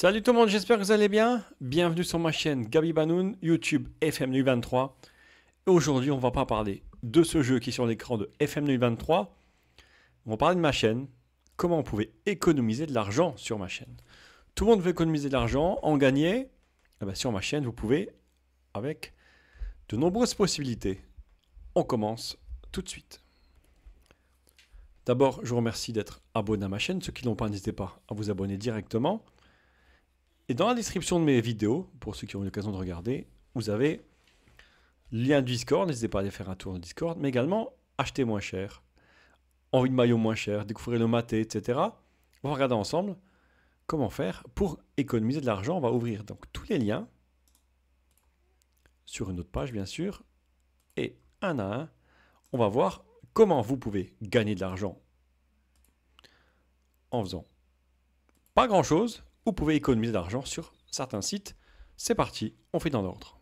Salut tout le monde, j'espère que vous allez bien. Bienvenue sur ma chaîne Gabi Banoun, YouTube FM et Aujourd'hui, on va pas parler de ce jeu qui est sur l'écran de FM 23. On va parler de ma chaîne, comment on pouvait économiser de l'argent sur ma chaîne. Tout le monde veut économiser de l'argent, en gagner. Eh ben, sur ma chaîne, vous pouvez avec de nombreuses possibilités. On commence tout de suite. D'abord, je vous remercie d'être abonné à ma chaîne. Ceux qui n'ont l'ont pas, n'hésitez pas à vous abonner directement. Et dans la description de mes vidéos, pour ceux qui ont eu l'occasion de regarder, vous avez lien du Discord, n'hésitez pas à aller faire un tour de Discord, mais également acheter moins cher, envie de maillot moins cher, découvrir le maté, etc. On va regarder ensemble comment faire pour économiser de l'argent. On va ouvrir donc tous les liens sur une autre page, bien sûr, et un à un, on va voir comment vous pouvez gagner de l'argent en faisant pas grand chose, vous pouvez économiser de l'argent sur certains sites. C'est parti, on fait dans l'ordre.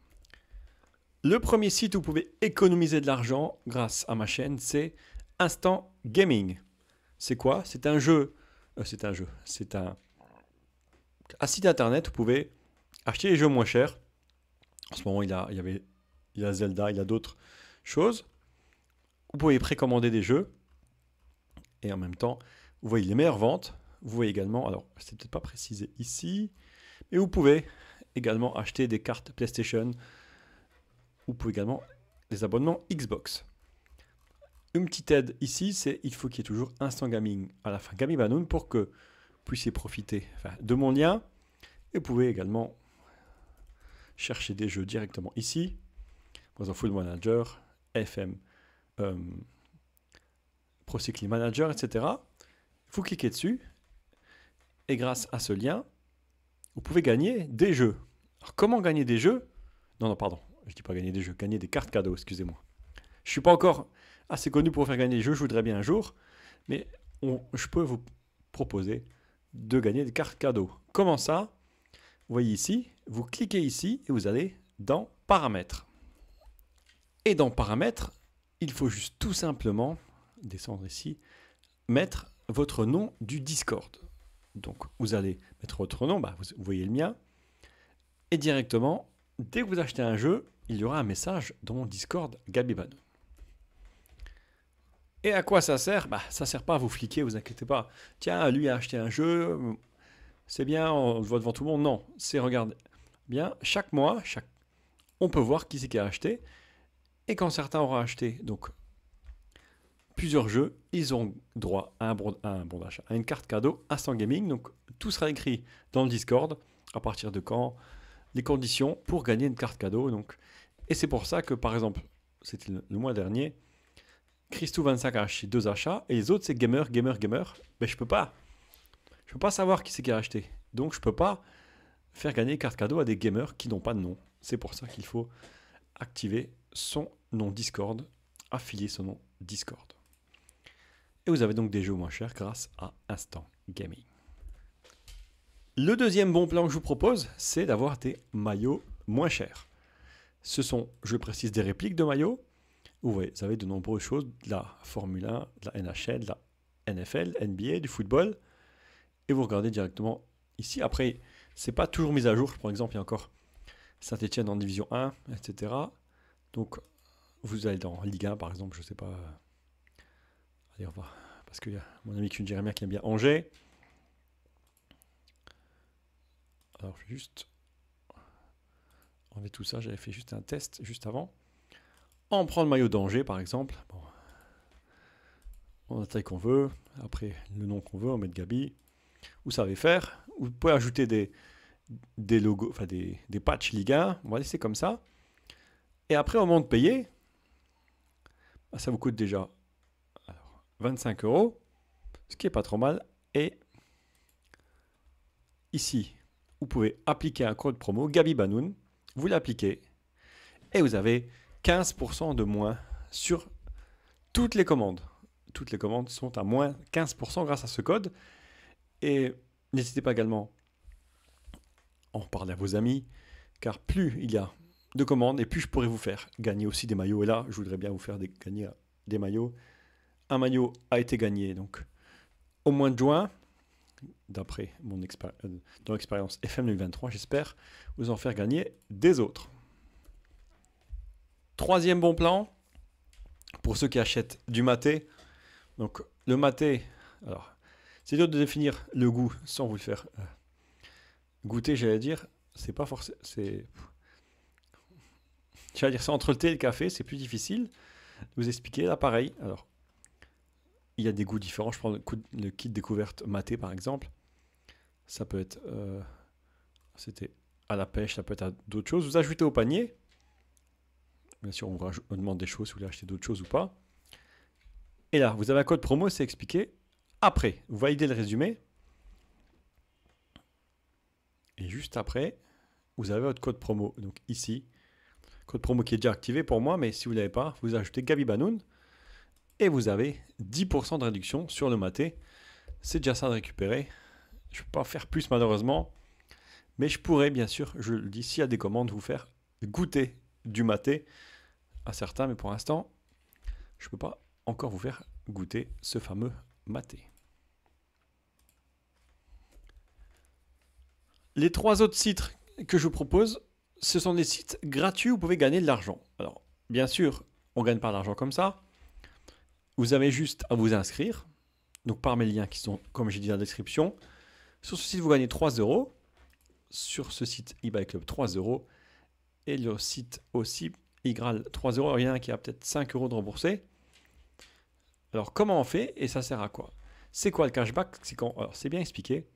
Le premier site où vous pouvez économiser de l'argent grâce à ma chaîne, c'est Instant Gaming. C'est quoi C'est un jeu. Euh, c'est un jeu. C'est un, site internet où vous pouvez acheter les jeux moins chers. En ce moment, il a, il y a Zelda, il y a d'autres choses. Vous pouvez précommander des jeux. Et en même temps, vous voyez les meilleures ventes. Vous voyez également, alors c'est peut-être pas précisé ici, mais vous pouvez également acheter des cartes PlayStation. Vous pouvez également des abonnements Xbox. Une petite aide ici, c'est il faut qu'il y ait toujours Instant Gaming à la fin Gaming Banon pour que vous puissiez profiter de mon lien. Et vous pouvez également chercher des jeux directement ici. Par Full Manager, FM, euh, Procycling Manager, etc. Vous cliquez dessus et grâce à ce lien, vous pouvez gagner des jeux. Alors comment gagner des jeux Non, non, pardon, je dis pas gagner des jeux, gagner des cartes cadeaux, excusez-moi. Je suis pas encore assez connu pour faire gagner des jeux, je voudrais bien un jour, mais je peux vous proposer de gagner des cartes cadeaux. Comment ça Vous voyez ici, vous cliquez ici et vous allez dans paramètres. Et dans paramètres, il faut juste tout simplement descendre ici, mettre votre nom du Discord. Donc vous allez mettre votre nom, bah, vous voyez le mien. Et directement, dès que vous achetez un jeu, il y aura un message dans mon Discord Gabiban. Et à quoi ça sert Bah ça sert pas à vous fliquer, vous inquiétez pas. Tiens, lui a acheté un jeu, c'est bien, on le voit devant tout le monde. Non, c'est regarde bien, chaque mois, chaque... on peut voir qui c'est qui a acheté. Et quand certains auront acheté donc plusieurs jeux, ils ont droit à un bon, d'achat, à une carte cadeau, à 100 gaming. Donc tout sera écrit dans le Discord, à partir de quand, les conditions pour gagner une carte cadeau. Donc. Et c'est pour ça que, par exemple, c'était le mois dernier, Christou25 a acheté deux achats, et les autres, c'est gamer, gamer, gamer. Mais je peux pas. Je peux pas savoir qui c'est qui a acheté. Donc je ne peux pas faire gagner carte cadeau à des gamers qui n'ont pas de nom. C'est pour ça qu'il faut activer son nom Discord, affilier son nom Discord. Et vous avez donc des jeux moins chers grâce à Instant Gaming. Le deuxième bon plan que je vous propose, c'est d'avoir des maillots moins chers. Ce sont, je précise, des répliques de maillots. vous avez de nombreuses choses, de la Formule 1, de la NHL, de la NFL, NBA, du football. Et vous regardez directement ici. Après, ce n'est pas toujours mis à jour. Par exemple, il y a encore Saint-Etienne en division 1, etc. Donc, vous allez dans Ligue 1, par exemple, je ne sais pas, Allez, Parce qu'il y a mon ami Kun qui aime bien Angers. Alors, je vais juste enlever tout ça. J'avais fait juste un test juste avant. On prend le maillot d'Angers, par exemple. On a la taille qu'on veut. Après, le nom qu'on veut, on met de Gabi. Vous savez faire. Vous pouvez ajouter des, des logos, enfin des, des patchs Liga. On va laisser comme ça. Et après, au moment de payer, bah, ça vous coûte déjà 25 euros, ce qui est pas trop mal. Et ici, vous pouvez appliquer un code promo Gabi Banoun, vous l'appliquez et vous avez 15% de moins sur toutes les commandes. Toutes les commandes sont à moins 15% grâce à ce code. Et n'hésitez pas également à en parler à vos amis, car plus il y a de commandes et plus je pourrai vous faire gagner aussi des maillots. Et là, je voudrais bien vous faire des, gagner des maillots un maillot a été gagné donc au mois de juin, d'après mon expérience FM 2023, j'espère vous en faire gagner des autres. Troisième bon plan, pour ceux qui achètent du maté. Donc le maté, alors c'est dur de définir le goût sans vous le faire euh, goûter, j'allais dire. C'est pas forcément. C'est. J'allais dire ça entre le thé et le café, c'est plus difficile de vous expliquer. l'appareil. Alors, il y a des goûts différents. Je prends le, kit découverte maté par exemple. Ça peut être. Euh, c'était à la pêche, ça peut être à d'autres choses. Vous ajoutez au panier. Bien sûr, on vous demande des choses si vous voulez acheter d'autres choses ou pas. Et là, vous avez un code promo, c'est expliqué. Après, vous validez le résumé. Et juste après, vous avez votre code promo. Donc ici, code promo qui est déjà activé pour moi, mais si vous ne l'avez pas, vous ajoutez Gabi Banoun et vous avez 10% de réduction sur le maté. C'est déjà ça de récupérer. Je ne peux pas en faire plus malheureusement, mais je pourrais bien sûr, je le dis, s'il y a des commandes, vous faire goûter du maté à certains, mais pour l'instant, je ne peux pas encore vous faire goûter ce fameux maté. Les trois autres sites que je vous propose, ce sont des sites gratuits où vous pouvez gagner de l'argent. Alors, bien sûr, on ne gagne pas d'argent comme ça. Vous avez juste à vous inscrire, donc par mes liens qui sont, comme j'ai dit dans la description. Sur ce site, vous gagnez 3 euros. Sur ce site, eBay Club, 3 euros. Et le site aussi, Igral, 3 euros. Il y en a qui a peut-être 5 euros de remboursé. Alors, comment on fait et ça sert à quoi C'est quoi le cashback C'est c'est bien expliqué.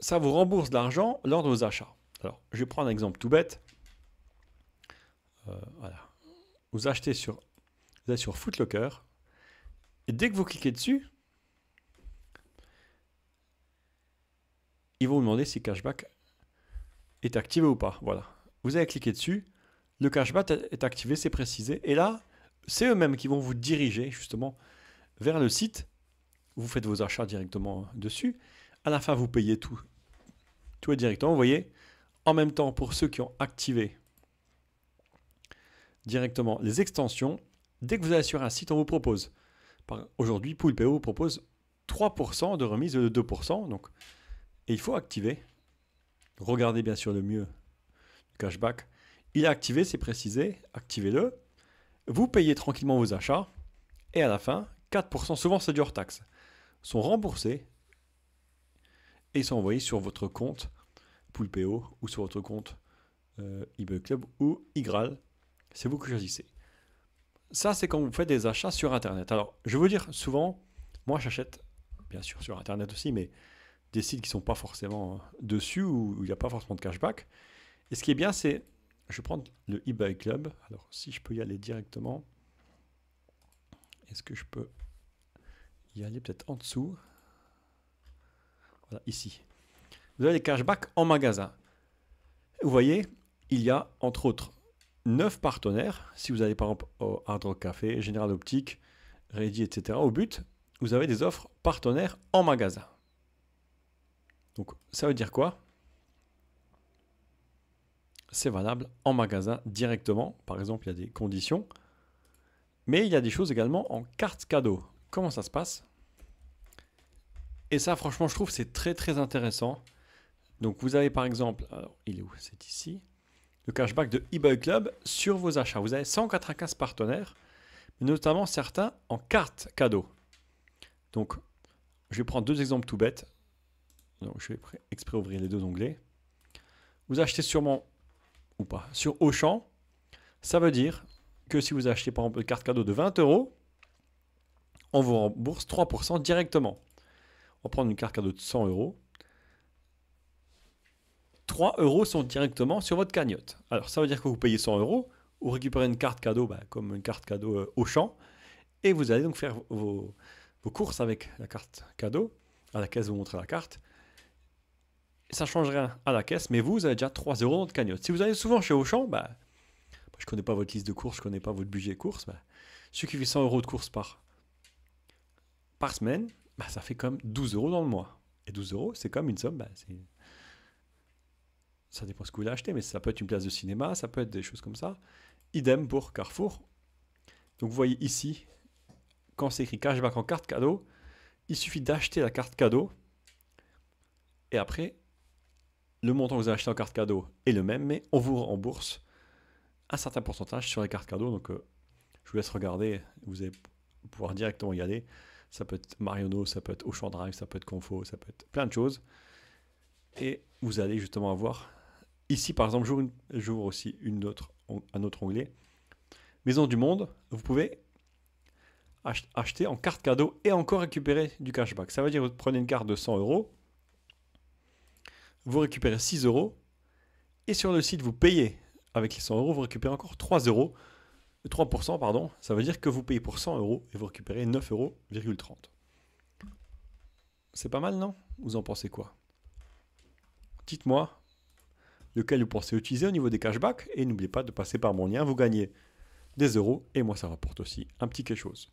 Ça vous rembourse de l'argent lors de vos achats. Alors, je vais prendre un exemple tout bête. Euh, vous achetez sur, sur Footlocker, et dès que vous cliquez dessus, ils vont vous demander si cashback est activé ou pas. Voilà. Vous allez cliquer dessus, le cashback est activé, c'est précisé. Et là, c'est eux-mêmes qui vont vous diriger justement vers le site. Vous faites vos achats directement dessus. À la fin, vous payez tout. Tout est directement. Vous voyez, en même temps, pour ceux qui ont activé directement les extensions, dès que vous allez sur un site, on vous propose Aujourd'hui, Poulpeo propose 3% de remise de 2%, donc, et il faut activer. Regardez bien sûr le mieux, le cashback. Il est activé, c'est précisé, activez-le. Vous payez tranquillement vos achats, et à la fin, 4%, souvent c'est du hors-taxe, sont remboursés et sont envoyés sur votre compte Poulpeo ou sur votre compte euh, Club ou IGRAL. C'est vous qui choisissez ça, c'est quand vous faites des achats sur Internet. Alors, je veux dire, souvent, moi, j'achète, bien sûr, sur Internet aussi, mais des sites qui ne sont pas forcément euh, dessus, où il n'y a pas forcément de cashback. Et ce qui est bien, c'est, je vais prendre le eBay Club. Alors, si je peux y aller directement, est-ce que je peux y aller peut-être en dessous Voilà, ici. Vous avez les cashbacks en magasin. Vous voyez, il y a, entre autres, Neuf partenaires. Si vous allez par exemple au Hard Rock Café, Général Optique, Ready, etc., au but, vous avez des offres partenaires en magasin. Donc ça veut dire quoi C'est valable en magasin directement. Par exemple, il y a des conditions. Mais il y a des choses également en carte cadeau. Comment ça se passe Et ça, franchement, je trouve c'est très très intéressant. Donc vous avez par exemple, il est où C'est ici le cashback de eBay Club sur vos achats. Vous avez 195 partenaires, notamment certains en carte cadeau. Donc, je vais prendre deux exemples tout bêtes. Donc, je vais exprès ouvrir les deux onglets. Vous achetez sûrement, ou pas, sur Auchan. Ça veut dire que si vous achetez par exemple une carte cadeau de 20 euros, on vous rembourse 3% directement. On va prendre une carte cadeau de 100 euros. 3 euros sont directement sur votre cagnotte. Alors ça veut dire que vous payez 100 euros, vous récupérez une carte cadeau bah, comme une carte cadeau Auchan, au champ, et vous allez donc faire vos, courses avec la carte cadeau. À la caisse, vous montrez la carte. Ça ne change rien à la caisse, mais vous, vous avez déjà 3 euros dans votre cagnotte. Si vous allez souvent chez Auchan, bah, je ne connais pas votre liste de courses, je ne connais pas votre budget courses. Bah, celui qui fait 100 euros de courses par, par semaine, bah, ça fait comme 12 euros dans le mois. Et 12 euros, c'est comme une somme, bah, ça dépend ce que vous voulez acheter, mais ça peut être une place de cinéma, ça peut être des choses comme ça. Idem pour Carrefour. Donc vous voyez ici, quand c'est écrit cashback en carte cadeau, il suffit d'acheter la carte cadeau. Et après, le montant que vous avez acheté en carte cadeau est le même, mais on vous rembourse un certain pourcentage sur les cartes cadeaux. Donc euh, je vous laisse regarder, vous allez pouvoir directement y aller. Ça peut être Mariono, ça peut être Auchan Drive, ça peut être Confo, ça peut être plein de choses. Et vous allez justement avoir Ici, par exemple, j'ouvre, aussi une autre, un autre onglet. Maison du Monde, vous pouvez acheter en carte cadeau et encore récupérer du cashback. Ça veut dire que vous prenez une carte de 100 euros, vous récupérez 6 euros, et sur le site, vous payez avec les 100 euros, vous récupérez encore 3 euros. 3%, pardon, ça veut dire que vous payez pour 100 euros et vous récupérez 9,30 euros. C'est pas mal, non Vous en pensez quoi Dites-moi lequel vous pensez utiliser au niveau des cashbacks. Et n'oubliez pas de passer par mon lien, vous gagnez des euros et moi ça rapporte aussi un petit quelque chose.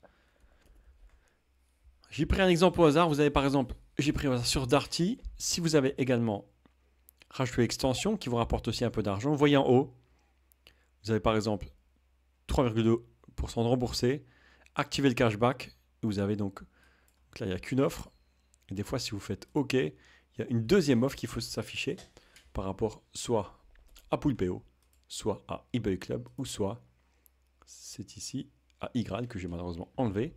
J'ai pris un exemple au hasard, vous avez par exemple, j'ai pris sur Darty, si vous avez également rajouté extension qui vous rapporte aussi un peu d'argent, voyez en haut, vous avez par exemple 3,2% de remboursé, activez le cashback, et vous avez donc, là il n'y a qu'une offre, et des fois si vous faites OK, il y a une deuxième offre qu'il faut s'afficher par rapport soit à Pulpeo, soit à eBay Club, ou soit, c'est ici, à Igral, que j'ai malheureusement enlevé.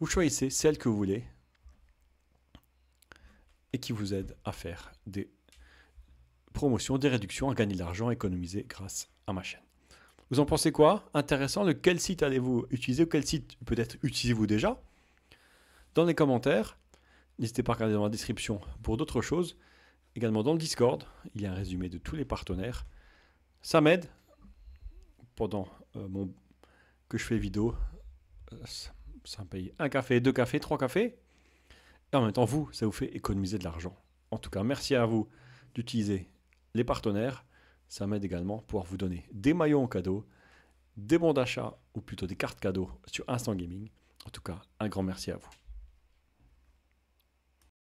Vous choisissez celle que vous voulez et qui vous aide à faire des promotions, des réductions, à gagner de l'argent, économiser grâce à ma chaîne. Vous en pensez quoi Intéressant. De quel site allez-vous utiliser ou quel site peut-être utilisez-vous déjà Dans les commentaires, n'hésitez pas à regarder dans la description pour d'autres choses également dans le Discord. Il y a un résumé de tous les partenaires. Ça m'aide pendant euh, mon que je fais vidéo. Ça me paye un café, deux cafés, trois cafés. Et en même temps, vous, ça vous fait économiser de l'argent. En tout cas, merci à vous d'utiliser les partenaires. Ça m'aide également pour vous donner des maillots en cadeau, des bons d'achat ou plutôt des cartes cadeaux sur Instant Gaming. En tout cas, un grand merci à vous.